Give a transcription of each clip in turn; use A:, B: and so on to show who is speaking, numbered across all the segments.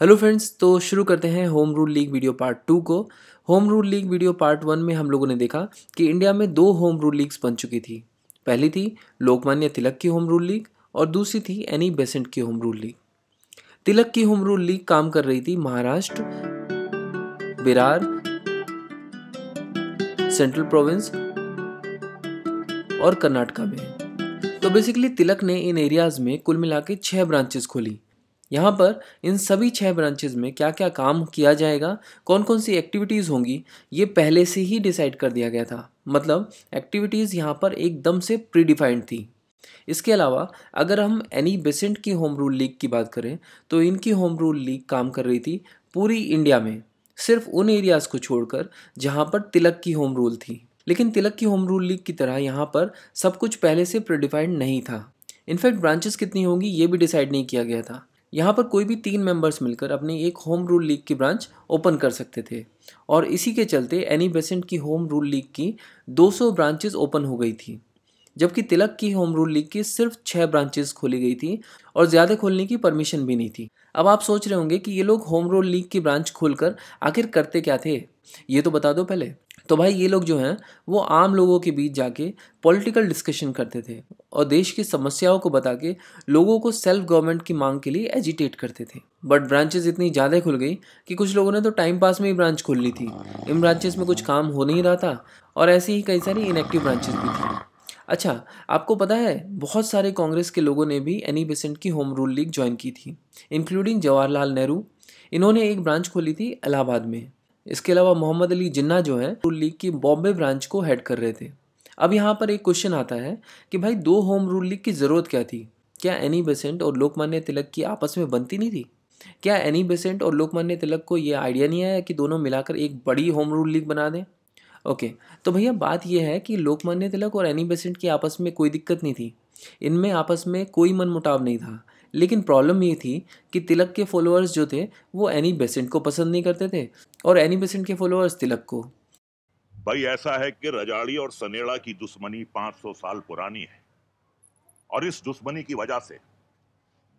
A: hello friends तो शुरू करते हैं home rule league video part two को home rule league video part one में हम लोगों ने देखा कि इंडिया में दो होम रूल लीग्स बन चुकी थी पहली थी लोकमान्य तिलक की होम रूल लीग और दूसरी थी एनी बेसेंट की होम रूल लीग तिलक की होम रूल लीग काम कर रही थी महाराष्ट्र बिरार सेंट्रल प्रोविंस और कर्नाटका में तो बेसिकली तिलक ने इन एरियाज में कुल मिला के छह ब्रांचेस खोली यहाँ पर इन सभी छः ब्रांचेज में क्या क्या काम किया जाएगा कौन कौन सी एक्टिविटीज़ होंगी ये पहले से ही डिसाइड कर दिया गया था मतलब एक्टिविटीज़ यहाँ पर एकदम से प्रीडिफाइंड थी इसके अलावा अगर हम एनी बेसेंट की होम रूल लीग की बात करें तो इनकी होम रूल लीग काम कर रही थी पूरी इंडिया में सिर्फ उन एरियाज़ को छोड़कर जहाँ पर तिलक की होम रूल थी लेकिन तिलक की होम रूल लीग की तरह यहाँ पर सब कुछ पहले से प्रीडिफाइंड नहीं था इनफैक्ट ब्रांचेस कितनी होंगी ये भी डिसाइड नहीं किया गया था यहाँ पर कोई भी तीन मेंबर्स मिलकर अपनी एक होम रूल लीग की ब्रांच ओपन कर सकते थे और इसी के चलते एनी बेसेंट की होम रूल लीग की 200 ब्रांचेस ओपन हो गई थी जबकि तिलक की होम रूल लीग की सिर्फ छः ब्रांचेस खोली गई थी और ज़्यादा खोलने की परमिशन भी नहीं थी अब आप सोच रहे होंगे कि ये लोग होम रूल लीग की ब्रांच खोलकर आखिर करते क्या थे ये तो बता दो पहले तो भाई ये लोग जो हैं वो आम लोगों के बीच जाके पॉलिटिकल डिस्कशन करते थे और देश की समस्याओं को बता के लोगों को सेल्फ गवर्नमेंट की मांग के लिए एजिटेट करते थे बट ब्रांचेस इतनी ज़्यादा खुल गई कि कुछ लोगों ने तो टाइम पास में ही ब्रांच खोल ली थी इन ब्रांचेस में कुछ काम हो नहीं रहा था और ऐसी ही कई सारी इनएक्टिव ब्रांचेस भी थी अच्छा आपको पता है बहुत सारे कांग्रेस के लोगों ने भी एनी बेसेंट e की होम रूल लीग ज्वाइन की थी इंक्लूडिंग जवाहरलाल नेहरू इन्होंने एक ब्रांच खोली थी इलाहाबाद में इसके अलावा मोहम्मद अली जिन्ना जो है रूल लीग की बॉम्बे ब्रांच को हेड कर रहे थे अब यहाँ पर एक क्वेश्चन आता है कि भाई दो होम रूल लीग की ज़रूरत क्या थी क्या एनी बेसेंट और लोकमान्य तिलक की आपस में बनती नहीं थी क्या एनी बेसेंट और लोकमान्य तिलक को ये आइडिया नहीं आया कि दोनों मिलाकर एक बड़ी होम रूल लीग बना दें ओके तो भैया बात यह है कि लोकमान्य तिलक और एनी बेसेंट की आपस में कोई दिक्कत नहीं थी इनमें आपस में कोई मनमुटाव नहीं था लेकिन प्रॉब्लम ये थी कि तिलक के फॉलोअर्स जो थे वो एनी बेसेंट को पसंद नहीं करते थे और एनी बेसेंट के फॉलोअर्स तिलक को भाई ऐसा है कि रजाड़ी और सनेड़ा की दुश्मनी 500 साल पुरानी है और इस दुश्मनी की वजह से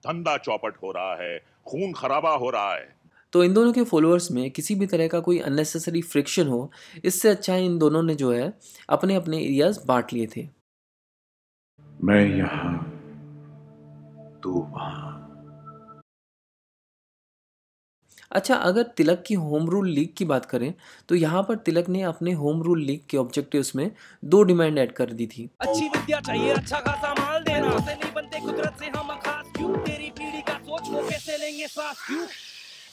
A: धंधा चौपट हो रहा है खून खराबा हो रहा है तो इन दोनों के फॉलोअर्स में किसी भी तरह का कोई अननेसेसरी फ्रिक्शन हो इससे अच्छा है इन दोनों ने जो है अपने अपने एरियाज बांट लिए थे मैं यहाँ तो वहां अच्छा अगर तिलक की होम रूल लीग की बात करें तो यहाँ पर तिलक ने अपने होम रूल लीग के ऑब्जेक्टिव्स में दो डिमांड ऐड कर दी थी अच्छी विद्या चाहिए अच्छा खासा माल देना से नहीं बनते कुदरत से हम खास क्यों तेरी पीढ़ी का सोच वो कैसे लेंगे सांस क्यों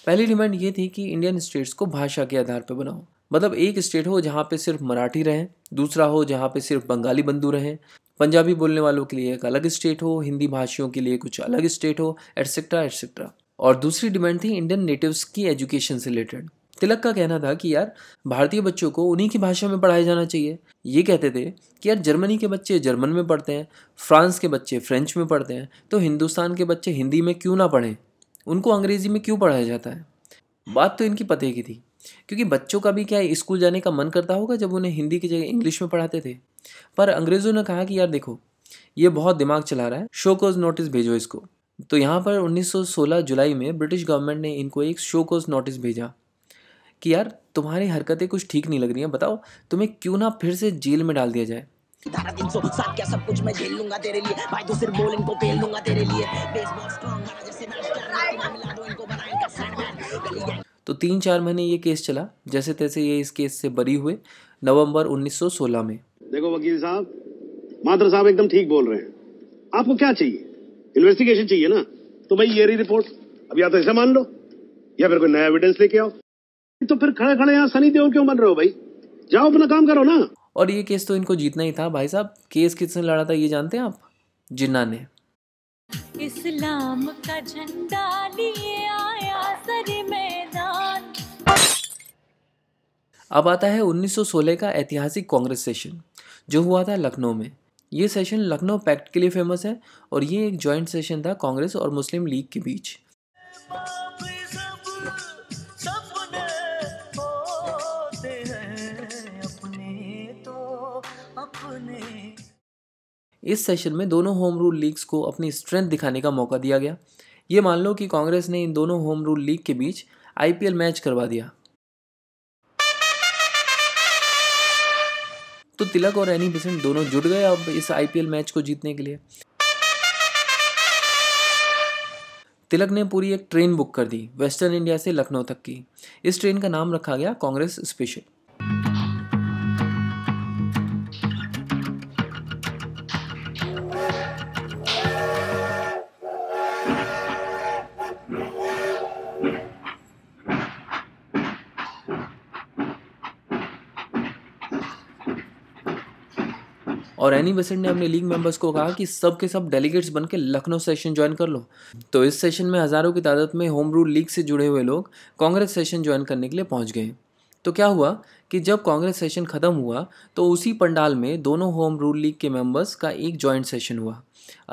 A: पहली डिमांड ये थी कि इंडियन स्टेट्स को भाषा के आधार पर बनाओ मतलब एक स्टेट हो जहाँ पे सिर्फ मराठी रहें दूसरा हो जहाँ पे सिर्फ बंगाली बंधु रहें पंजाबी बोलने वालों के लिए एक अलग स्टेट हो हिंदी भाषियों के लिए कुछ अलग स्टेट हो एटसेट्रा एटसेट्रा और दूसरी डिमांड थी इंडियन नेटिव्स की एजुकेशन से रिलेटेड तिलक का कहना था कि यार भारतीय बच्चों को उन्हीं की भाषा में पढ़ाया जाना चाहिए ये कहते थे कि यार जर्मनी के बच्चे जर्मन में पढ़ते हैं फ्रांस के बच्चे फ्रेंच में पढ़ते हैं तो हिंदुस्तान के बच्चे हिंदी में क्यों ना पढ़ें उनको अंग्रेज़ी में क्यों पढ़ाया जाता है बात तो इनकी पते की थी क्योंकि बच्चों का भी क्या स्कूल जाने का मन करता होगा जब उन्हें हिंदी की जगह इंग्लिश में पढ़ाते थे पर अंग्रेज़ों ने कहा कि यार देखो ये बहुत दिमाग चला रहा है शो कोज नोटिस भेजो इसको तो यहाँ पर 1916 जुलाई में ब्रिटिश गवर्नमेंट ने इनको एक शो कोज नोटिस भेजा कि यार तुम्हारी हरकतें कुछ ठीक नहीं लग रही हैं बताओ तुम्हें क्यों ना फिर से जेल में डाल दिया जाए धारा क्या सब कुछ मैं झेल लूंगा तेरे लिए भाई तो सिर्फ बोल इनको पेल लूंगा तेरे लिए बेसबॉल स्ट्रॉन्ग जैसे नाश्ता इनको बना तो तीन चार महीने ये केस चला जैसे तैसे ये इस केस से बरी हुए नवंबर 1916 में देखो वकील साहब मात्र साहब एकदम ठीक बोल रहे हैं आपको क्या चाहिए इन्वेस्टिगेशन चाहिए ना तो भाई ये रिपोर्ट अब या तो ऐसा मान लो या फिर कोई नया एविडेंस लेके आओ तो फिर खड़े खड़े यहाँ सनी देव क्यों बन रहे हो भाई जाओ अपना काम करो ना और ये केस तो इनको जीतना ही था भाई साहब केस किसने लड़ा था ये जानते हैं आप जिन्ना ने इस्लाम का झंडा लिए आया सर में अब आता है 1916 का ऐतिहासिक कांग्रेस सेशन जो हुआ था लखनऊ में ये सेशन लखनऊ पैक्ट के लिए फेमस है और ये एक जॉइंट सेशन था कांग्रेस और मुस्लिम लीग के बीच इस सेशन में दोनों होम रूल लीग्स को अपनी स्ट्रेंथ दिखाने का मौका दिया गया ये मान लो कि कांग्रेस ने इन दोनों होम रूल लीग के बीच आईपीएल मैच करवा दिया तो तिलक और एनी बेसेंट दोनों जुट गए अब इस आईपीएल मैच को जीतने के लिए तिलक ने पूरी एक ट्रेन बुक कर दी वेस्टर्न इंडिया से लखनऊ तक की इस ट्रेन का नाम रखा गया कांग्रेस स्पेशल और एनी बेसेंट ने अपने लीग मेंबर्स को कहा कि सब के सब डेलीगेट्स बन के लखनऊ सेशन ज्वाइन कर लो तो इस सेशन में हज़ारों की तादाद में होम रूल लीग से जुड़े हुए लोग कांग्रेस सेशन ज्वाइन करने के लिए पहुँच गए तो क्या हुआ कि जब कांग्रेस सेशन ख़त्म हुआ तो उसी पंडाल में दोनों होम रूल लीग के मेंबर्स का एक जॉइंट सेशन हुआ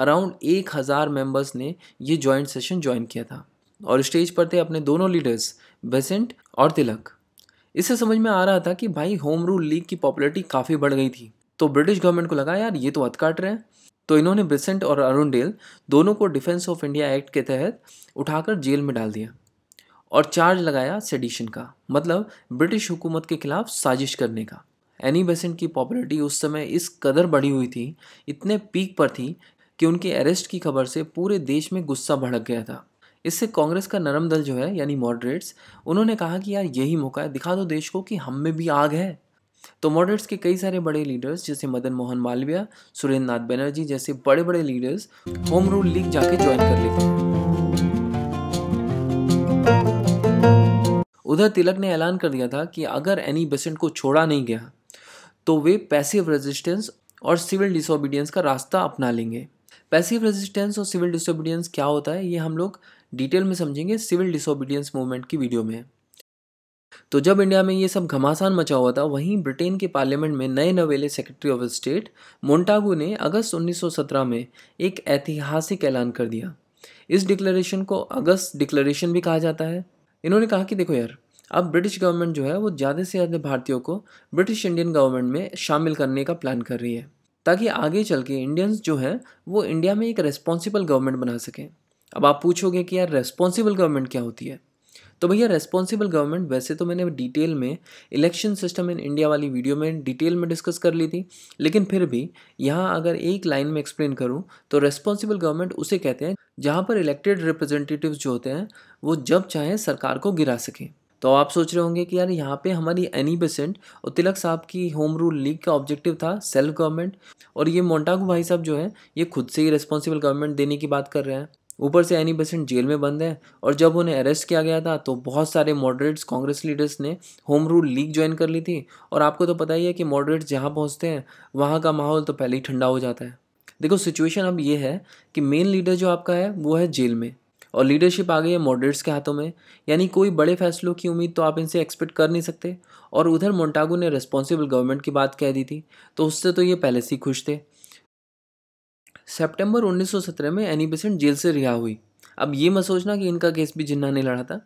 A: अराउंड एक हज़ार मेम्बर्स ने ये जॉइंट सेशन ज्वाइन किया था और स्टेज पर थे अपने दोनों लीडर्स बेसेंट और तिलक इससे समझ में आ रहा था कि भाई होम रूल लीग की पॉपुलरिटी काफ़ी बढ़ गई थी तो ब्रिटिश गवर्नमेंट को लगा यार ये तो हथ काट रहे हैं तो इन्होंने ब्रिसेंट और अरुण डेल दोनों को डिफेंस ऑफ इंडिया एक्ट के तहत उठाकर जेल में डाल दिया और चार्ज लगाया सेडिशन का मतलब ब्रिटिश हुकूमत के खिलाफ साजिश करने का एनी बेसेंट की पॉपुलरिटी उस समय इस कदर बढ़ी हुई थी इतने पीक पर थी कि उनके अरेस्ट की खबर से पूरे देश में गुस्सा भड़क गया था इससे कांग्रेस का नरम दल जो है यानी मॉडरेट्स उन्होंने कहा कि यार यही मौका है दिखा दो देश को कि हम में भी आग है तो मॉडरेट्स के कई सारे बड़े लीडर्स जैसे मदन मोहन मालविया सुरेंद्र नाथ बनर्जी जैसे बड़े बड़े लीडर्स होम रूल लीग जाके ज्वाइन कर लेते हैं उधर तिलक ने ऐलान कर दिया था कि अगर एनी बेसेंट को छोड़ा नहीं गया तो वे पैसिव रेजिस्टेंस और सिविल डिसोबीडियंस का रास्ता अपना लेंगे पैसिव रेजिस्टेंस और सिविल डिसोबीडियंस क्या होता है ये हम लोग डिटेल में समझेंगे सिविल डिसोबीडियंस मूवमेंट की वीडियो में तो जब इंडिया में ये सब घमासान मचा हुआ था वहीं ब्रिटेन के पार्लियामेंट में नए नवेले सेक्रेटरी ऑफ स्टेट मोन्टागू ने अगस्त 1917 में एक ऐतिहासिक ऐलान कर दिया इस डिक्लेरेशन को अगस्त डिक्लेरेशन भी कहा जाता है इन्होंने कहा कि देखो यार अब ब्रिटिश गवर्नमेंट जो है वो ज़्यादा से ज़्यादा भारतीयों को ब्रिटिश इंडियन गवर्नमेंट में शामिल करने का प्लान कर रही है ताकि आगे चल के इंडियंस जो हैं वो इंडिया में एक रेस्पॉन्सिबल गवर्नमेंट बना सकें अब आप पूछोगे कि यार रेस्पॉन्सिबल गवर्नमेंट क्या होती है तो भैया रेस्पॉन्सिबल गवर्नमेंट वैसे तो मैंने डिटेल में इलेक्शन सिस्टम इन इंडिया वाली वीडियो में डिटेल में डिस्कस कर ली थी लेकिन फिर भी यहाँ अगर एक लाइन में एक्सप्लेन करूँ तो रेस्पॉन्सिबल गवर्नमेंट उसे कहते हैं जहाँ पर इलेक्टेड रिप्रेजेंटेटिव जो होते हैं वो जब चाहें सरकार को गिरा सकें तो आप सोच रहे होंगे कि यार यहाँ पे हमारी एनी बेसेंट e और तिलक साहब की होम रूल लीग का ऑब्जेक्टिव था सेल्फ गवर्नमेंट और ये मोन्टागू भाई साहब जो है ये खुद से ही रेस्पॉन्सिबल गवर्नमेंट देने की बात कर रहे हैं ऊपर से एनी बेसेंट जेल में बंद है और जब उन्हें अरेस्ट किया गया था तो बहुत सारे मॉडरेट्स कांग्रेस लीडर्स ने होम रूल लीग ज्वाइन कर ली थी और आपको तो पता ही है कि मॉडरेट्स जहाँ पहुँचते हैं वहाँ का माहौल तो पहले ही ठंडा हो जाता है देखो सिचुएशन अब ये है कि मेन लीडर जो आपका है वो है जेल में और लीडरशिप आ गई है मॉडरेट्स के हाथों में यानी कोई बड़े फैसलों की उम्मीद तो आप इनसे एक्सपेक्ट कर नहीं सकते और उधर मोन्टागो ने रिस्पॉन्सिबल गवर्नमेंट की बात कह दी थी तो उससे तो ये पहले से ही खुश थे सितंबर 1917 में एनी बेसेंट जेल से रिहा हुई अब ये मत सोचना कि इनका केस भी जिन्ना ने लड़ा था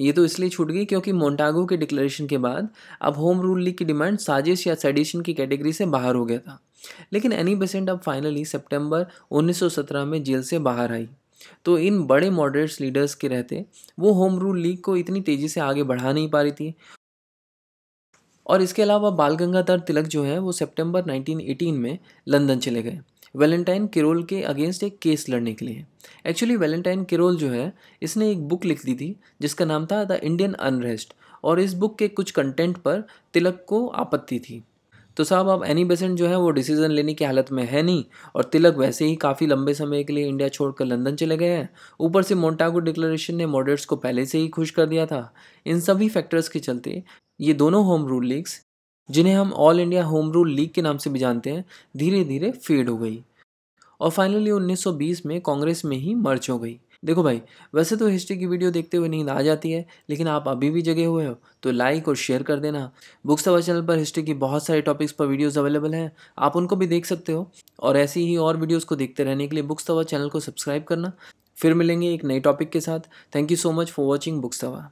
A: ये तो इसलिए छूट गई क्योंकि मोन्टागो के डिक्लेरेशन के बाद अब होम रूल लीग की डिमांड साजिश या सेडिशन की कैटेगरी से बाहर हो गया था लेकिन एनी बेसेंट अब फाइनली सितंबर 1917 में जेल से बाहर आई तो इन बड़े मॉडरेट्स लीडर्स के रहते वो होम रूल लीग को इतनी तेज़ी से आगे बढ़ा नहीं पा रही थी और इसके अलावा बाल गंगाधर तिलक जो है वो सितंबर 1918 में लंदन चले गए वैलेंटाइन किरोल के अगेंस्ट एक केस लड़ने के लिए एक्चुअली वैलेंटाइन किरोल जो है इसने एक बुक लिख दी थी जिसका नाम था द इंडियन अनरेस्ट और इस बुक के कुछ कंटेंट पर तिलक को आपत्ति थी तो साहब अब एनी बेसेंट जो है वो डिसीजन लेने की हालत में है नहीं और तिलक वैसे ही काफ़ी लंबे समय के लिए इंडिया छोड़कर लंदन चले गए हैं ऊपर से मोन्टागो डिक्लेरेशन ने मॉडर्स को पहले से ही खुश कर दिया था इन सभी फैक्टर्स के चलते ये दोनों होम रूल लीग्स जिन्हें हम all India home rule league के नाम से भी जानते हैं धीरे धीरे फेड हो गई और फाइनली 1920 में कांग्रेस में ही मर्च हो गई देखो भाई वैसे तो हिस्ट्री की वीडियो देखते हुए नींद आ जाती है लेकिन आप अभी भी जगे हुए हो तो लाइक और शेयर कर देना बुक्स तवा चैनल पर हिस्ट्री की बहुत सारे टॉपिक्स पर वीडियोस अवेलेबल हैं आप उनको भी देख सकते हो और ऐसी ही और वीडियोस को देखते रहने के लिए बुक्स तवा चैनल को सब्सक्राइब करना फिर मिलेंगे एक नए टॉपिक के साथ thank you so much for watching books सवा